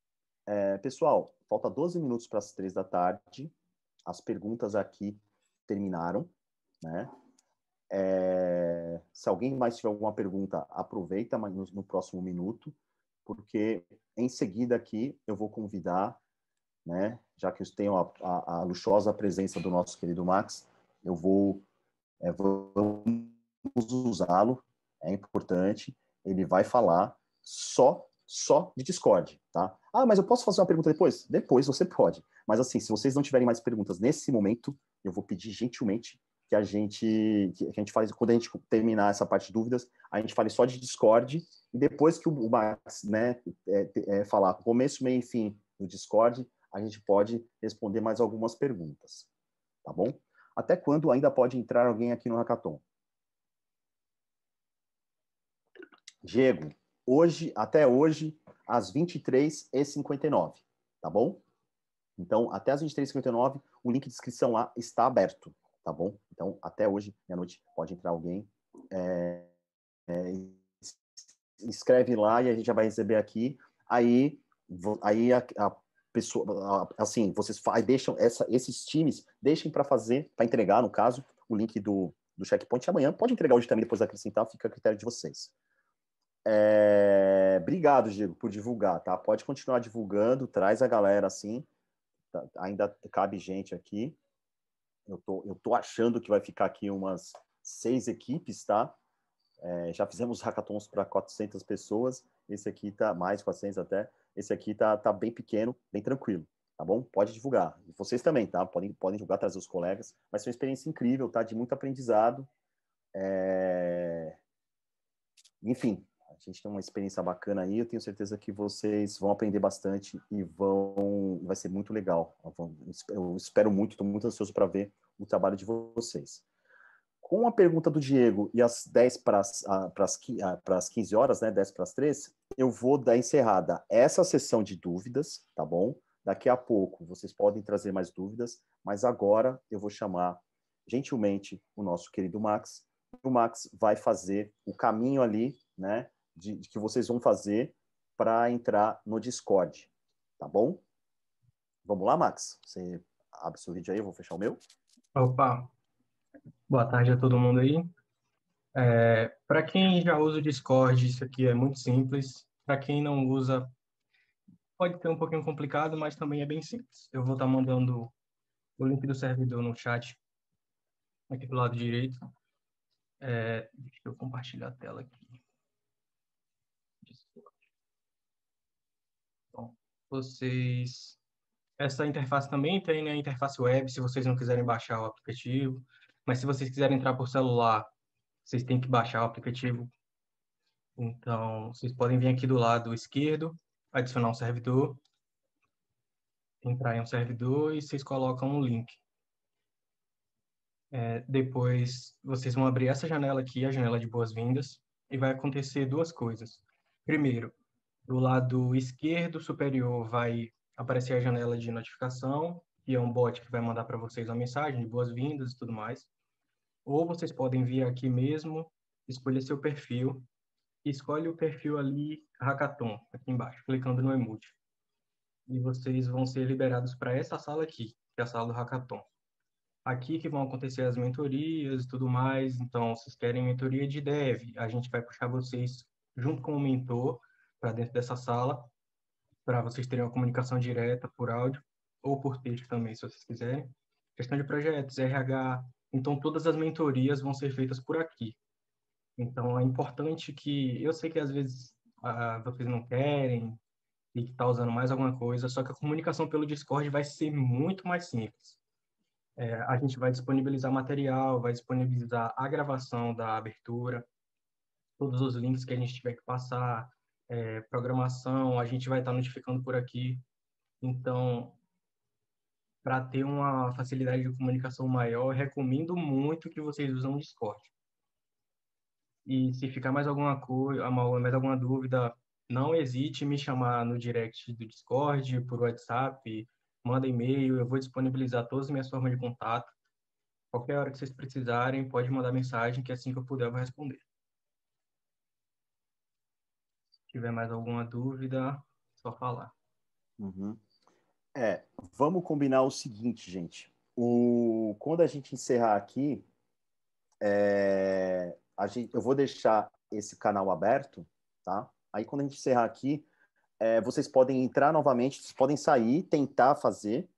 É, pessoal, falta 12 minutos para as três da tarde. As perguntas aqui terminaram, né? É, se alguém mais tiver alguma pergunta, aproveita mas no, no, próximo minuto, porque em seguida aqui eu vou convidar, né, já que eu tenho a, a, a luxuosa presença do nosso querido Max, eu vou é, usá-lo, é importante, ele vai falar só só de Discord, tá? Ah, mas eu posso fazer uma pergunta depois? Depois você pode. Mas assim, se vocês não tiverem mais perguntas nesse momento, eu vou pedir gentilmente que a gente que a gente fale quando a gente terminar essa parte de dúvidas, a gente fale só de Discord e depois que o Max, né, é, é, falar começo, meio e fim do Discord, a gente pode responder mais algumas perguntas, tá bom? Até quando ainda pode entrar alguém aqui no hackathon? Diego, hoje, até hoje, às 23h59, tá bom? Então, até às 23h59, o link de inscrição lá está aberto, tá bom? Então, até hoje, meia-noite, pode entrar alguém. É, é, escreve lá e a gente já vai receber aqui. Aí, aí a, a pessoa, a, assim, vocês deixam essa, esses times, deixem para fazer, para entregar, no caso, o link do, do checkpoint amanhã. Pode entregar hoje também, depois acrescentar, fica a critério de vocês. É... Obrigado, Diego, por divulgar, tá? Pode continuar divulgando, traz a galera assim. Tá? Ainda cabe gente aqui. Eu tô, eu tô achando que vai ficar aqui umas seis equipes, tá? É, já fizemos hackathons para 400 pessoas. Esse aqui tá mais 400 até. Esse aqui tá, tá bem pequeno, bem tranquilo, tá bom? Pode divulgar. E vocês também, tá? Podem, podem divulgar, trazer os colegas. Mas foi uma experiência incrível, tá? De muito aprendizado. É... Enfim, a gente tem uma experiência bacana aí, eu tenho certeza que vocês vão aprender bastante e vão, vai ser muito legal. Eu espero muito, estou muito ansioso para ver o trabalho de vocês. Com a pergunta do Diego e as 10 para as 15 horas, né, 10 para as 3, eu vou dar encerrada essa sessão de dúvidas, tá bom? Daqui a pouco vocês podem trazer mais dúvidas, mas agora eu vou chamar gentilmente o nosso querido Max. O Max vai fazer o caminho ali, né, de, de que vocês vão fazer para entrar no Discord, tá bom? Vamos lá, Max? Você abre seu vídeo aí, eu vou fechar o meu. Opa! Boa tarde a todo mundo aí. É, para quem já usa o Discord, isso aqui é muito simples. Para quem não usa, pode ser um pouquinho complicado, mas também é bem simples. Eu vou estar tá mandando o link do servidor no chat, aqui do lado direito. É, deixa eu compartilhar a tela aqui. vocês essa interface também tem a né? interface web, se vocês não quiserem baixar o aplicativo. Mas se vocês quiserem entrar por celular, vocês têm que baixar o aplicativo. Então, vocês podem vir aqui do lado esquerdo, adicionar um servidor, entrar em um servidor e vocês colocam um link. É, depois, vocês vão abrir essa janela aqui, a janela de boas-vindas, e vai acontecer duas coisas. Primeiro, do lado esquerdo superior vai aparecer a janela de notificação, que é um bot que vai mandar para vocês uma mensagem de boas-vindas e tudo mais. Ou vocês podem vir aqui mesmo, escolher seu perfil, escolhe o perfil ali, Hackathon, aqui embaixo, clicando no emoji. E vocês vão ser liberados para essa sala aqui, que é a sala do Hackathon. Aqui que vão acontecer as mentorias e tudo mais. Então, se vocês querem mentoria de dev, a gente vai puxar vocês junto com o mentor para dentro dessa sala, para vocês terem uma comunicação direta por áudio ou por texto também, se vocês quiserem. Questão de projetos, RH, então todas as mentorias vão ser feitas por aqui. Então é importante que, eu sei que às vezes ah, vocês não querem e que está usando mais alguma coisa, só que a comunicação pelo Discord vai ser muito mais simples. É, a gente vai disponibilizar material, vai disponibilizar a gravação da abertura, todos os links que a gente tiver que passar, é, programação, a gente vai estar tá notificando por aqui. Então, para ter uma facilidade de comunicação maior, recomendo muito que vocês usem o Discord. E se ficar mais alguma coisa, mais alguma dúvida, não hesite em me chamar no direct do Discord, por WhatsApp, manda e-mail, eu vou disponibilizar todas as minhas formas de contato. Qualquer hora que vocês precisarem, pode mandar mensagem que assim que eu puder eu vou responder. tiver mais alguma dúvida, só falar. Uhum. É, vamos combinar o seguinte, gente. O, quando a gente encerrar aqui, é, a gente, eu vou deixar esse canal aberto, tá? Aí quando a gente encerrar aqui, é, vocês podem entrar novamente, vocês podem sair, tentar fazer.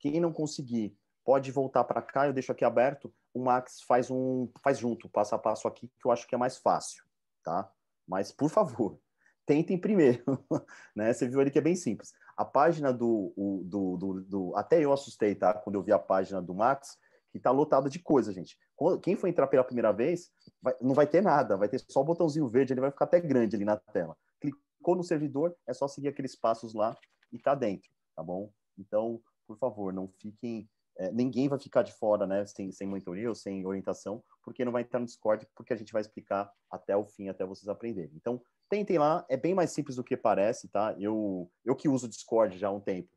Quem não conseguir, pode voltar para cá, eu deixo aqui aberto. O Max faz um, faz junto, passo a passo aqui, que eu acho que é mais fácil, tá? Mas por favor, Tentem primeiro, né? Você viu ali que é bem simples. A página do, o, do, do, do, até eu assustei, tá? Quando eu vi a página do Max, que tá lotada de coisa, gente. Quem for entrar pela primeira vez, vai, não vai ter nada, vai ter só o botãozinho verde, ele vai ficar até grande ali na tela. Clicou no servidor, é só seguir aqueles passos lá e tá dentro, tá bom? Então, por favor, não fiquem é, ninguém vai ficar de fora, né, sem, sem mentoria ou sem orientação, porque não vai entrar no Discord, porque a gente vai explicar até o fim, até vocês aprenderem. Então, tentem lá, é bem mais simples do que parece, tá? Eu, eu que uso o Discord já há um tempo,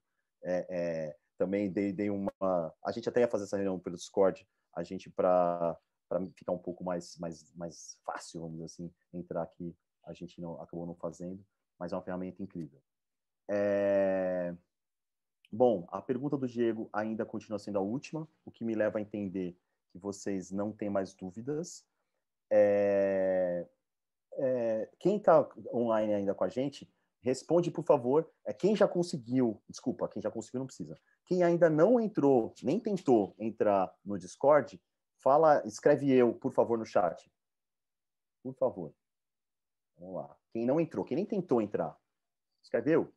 é, é, também dei, dei uma. A gente até ia fazer essa reunião pelo Discord, a gente para para ficar um pouco mais, mais, mais fácil, vamos dizer assim, entrar aqui, a gente não acabou não fazendo, mas é uma ferramenta incrível. É... Bom, a pergunta do Diego ainda continua sendo a última, o que me leva a entender que vocês não têm mais dúvidas. É é, quem está online ainda com a gente, responde, por favor, é, quem já conseguiu, desculpa, quem já conseguiu não precisa. Quem ainda não entrou, nem tentou entrar no Discord, fala, escreve eu, por favor, no chat. Por favor. Vamos lá. Quem não entrou, quem nem tentou entrar, escreveu?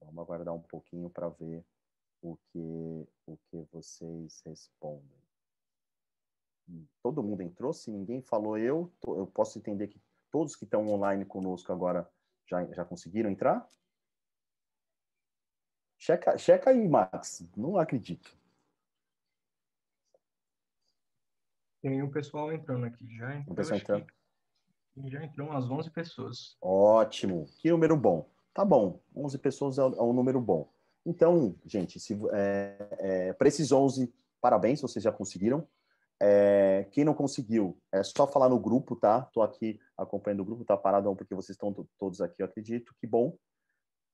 Vamos aguardar um pouquinho para ver o que, o que vocês respondem todo mundo entrou, se ninguém falou eu, eu posso entender que todos que estão online conosco agora já, já conseguiram entrar? Checa, checa aí, Max. Não acredito. Tem um pessoal entrando aqui já. Entrou, um pessoal entrando. já entrou umas 11 pessoas. Ótimo. Que número bom. Tá bom. 11 pessoas é um é número bom. Então, gente, se, é, é, para esses 11, parabéns, vocês já conseguiram. É, quem não conseguiu, é só falar no grupo, tá? Estou aqui acompanhando o grupo, tá paradão porque vocês estão todos aqui, eu acredito. Que bom.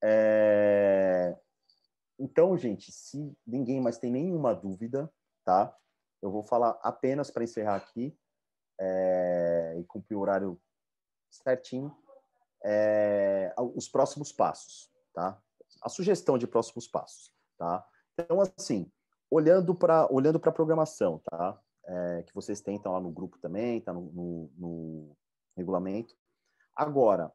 É... Então, gente, se ninguém mais tem nenhuma dúvida, tá? Eu vou falar apenas para encerrar aqui é... e cumprir o horário certinho. É... Os próximos passos, tá? A sugestão de próximos passos, tá? Então, assim, olhando para olhando a programação, tá? é, que vocês têm, estão lá no grupo também, está no, no, no, regulamento. Agora,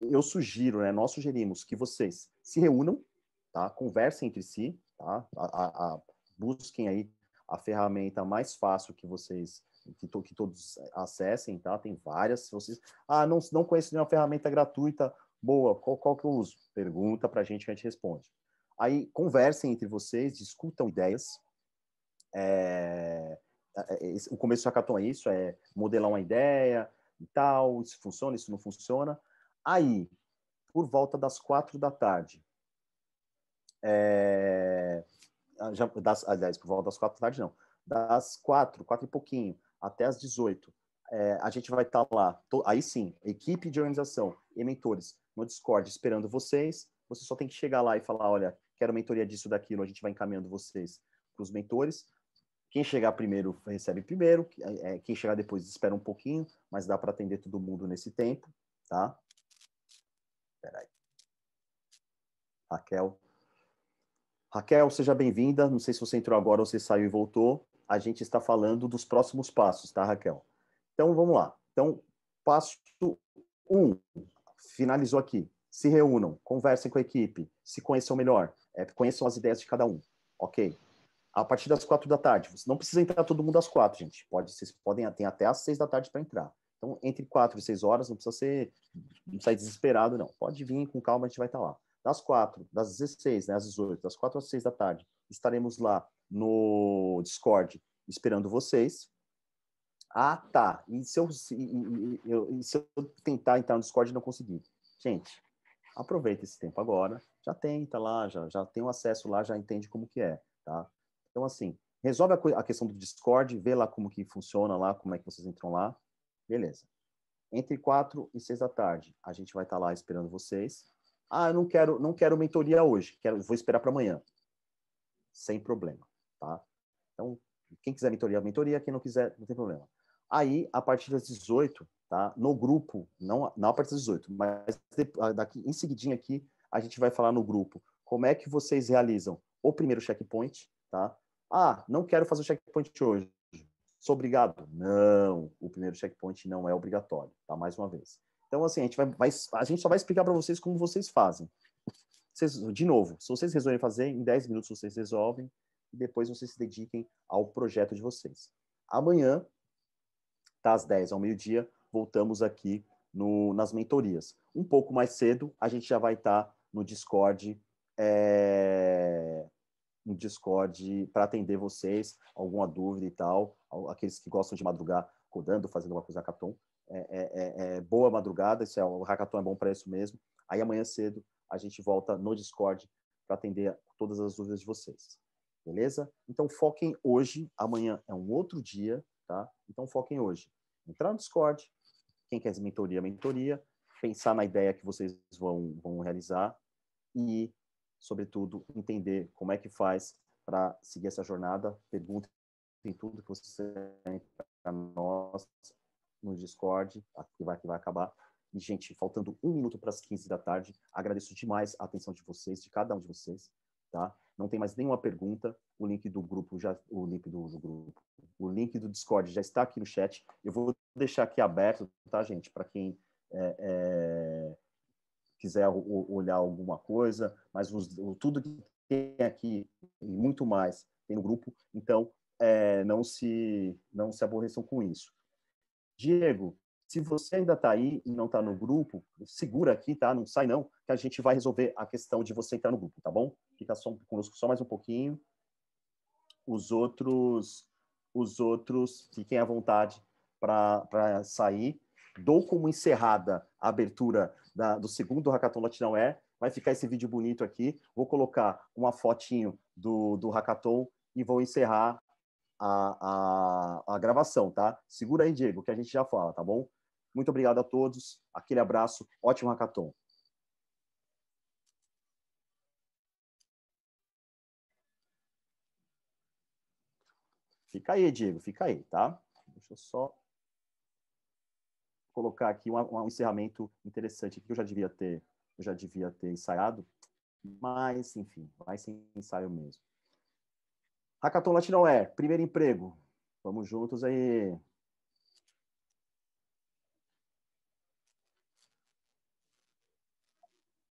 eu sugiro, né, nós sugerimos que vocês se reúnam, tá? conversem entre si, tá? A, a, a, busquem aí a ferramenta mais fácil que vocês que, to, que, todos acessem, tá? Tem várias. Se vocês, ah, não, não conheço nenhuma ferramenta gratuita, boa, qual, qual que eu uso? Pergunta para a gente que a gente responde. Aí conversem entre vocês, discutam ideias, é, é, é, o começo do hackathon é isso, é modelar uma ideia e tal, isso funciona, isso não funciona. Aí, por volta das quatro da tarde, é, ah, já, das, aliás, por volta das quatro da tarde não, das quatro, quatro e pouquinho, até as 18, é, a gente vai estar tá lá, to, aí sim, equipe de organização e mentores no Discord esperando vocês, você só tem que chegar lá e falar, olha, quero mentoria disso, daquilo, a gente vai encaminhando vocês para os mentores, quem chegar primeiro recebe primeiro, é, é, quem chegar depois espera um pouquinho, mas dá para atender todo mundo nesse tempo, tá? aí. Raquel. Raquel, seja bem-vinda. Não sei se você entrou agora ou se saiu e voltou. A gente está falando dos próximos passos, tá, Raquel? Então, vamos lá. Então, passo 1. Um, finalizou aqui. Se reúnam, conversem com a equipe, se conheçam melhor, é, conheçam as ideias de cada um. Ok? a partir das quatro da tarde. Você não precisa entrar todo mundo às quatro, gente. Pode, vocês podem ter até às seis da tarde para entrar. Então, entre quatro e seis horas, não precisa ser, não desesperado, não. Pode vir com calma, a gente vai estar tá lá. Das quatro, das 16, né, às 18, das quatro às seis da tarde, estaremos lá no Discord esperando vocês. Ah, tá. E se eu, e, e, e, se eu tentar entrar no Discord e não conseguir? Gente, aproveita esse tempo agora. Já tenta lá, já, já tem o acesso lá, já entende como que é, tá? Então, assim, resolve a, a questão do Discord, vê lá como que funciona lá, como é que vocês entram lá. Beleza. Entre quatro e seis da tarde, a gente vai estar tá lá esperando vocês. Ah, eu não quero, não quero mentoria hoje, quero, vou esperar para amanhã. Sem problema, tá? Então, quem quiser mentoria, mentoria, quem não quiser, não tem problema. Aí, a partir das 18, tá? No grupo, não, não a partir das 18, mas ah, daqui em seguidinha aqui, a gente vai falar no grupo como é que vocês realizam o primeiro checkpoint, tá? Ah, não quero fazer o checkpoint hoje. Sou obrigado? Não, o primeiro checkpoint não é obrigatório, tá? Mais uma vez. Então, assim, a gente, vai, vai a gente só vai explicar para vocês como vocês fazem. Vocês, de novo, se vocês resolverem fazer, em 10 minutos vocês resolvem, e depois vocês se dediquem ao projeto de vocês. Amanhã, tá, às 10 ao meio-dia, voltamos aqui no, nas mentorias. Um pouco mais cedo, a gente já vai estar tá no Discord. É um Discord para atender vocês, alguma dúvida e tal, aqueles que gostam de madrugar codando, fazendo uma coisa hackathon. É, é, é, é, boa madrugada, isso é, o hackathon é bom para isso mesmo. Aí amanhã cedo a gente volta no Discord para atender todas as dúvidas de vocês. Beleza? Então foquem hoje, amanhã é um outro dia, tá? Então foquem hoje. Entrar no Discord, quem quer mentoria, mentoria, pensar na ideia que vocês vão, vão realizar e sobretudo, entender como é que faz para seguir essa jornada. Perguntem tudo que vocês têm para nós no Discord, que vai, que vai acabar. E, gente, faltando um minuto para as 15 da tarde, agradeço demais a atenção de vocês, de cada um de vocês, tá? Não tem mais nenhuma pergunta, o link do grupo já, o link do, do grupo, o link do Discord já está aqui no chat. Eu vou deixar aqui aberto, tá, gente? Para quem é, é quiser olhar alguma coisa, mas os, tudo que tem aqui e muito mais tem no grupo, então é, não se não se aborreçam com isso. Diego, se você ainda está aí e não está no grupo, segura aqui, tá? Não sai não, que a gente vai resolver a questão de você entrar no grupo, tá bom? Fica só, conosco só mais um pouquinho. Os outros, os outros fiquem à vontade para sair dou como encerrada a abertura da, do segundo Hackathon Latinal é. Vai ficar esse vídeo bonito aqui. Vou colocar uma fotinho do, do Hackathon e vou encerrar a, a, a gravação, tá? Segura aí, Diego, que a gente já fala, tá bom? Muito obrigado a todos. Aquele abraço. Ótimo Hackathon. Fica aí, Diego, fica aí, tá? Deixa eu só colocar aqui um encerramento interessante que eu já devia ter, eu já devia ter ensaiado, mas enfim, vai sem ensaio mesmo. Hackathon Latino é primeiro emprego. Vamos juntos aí.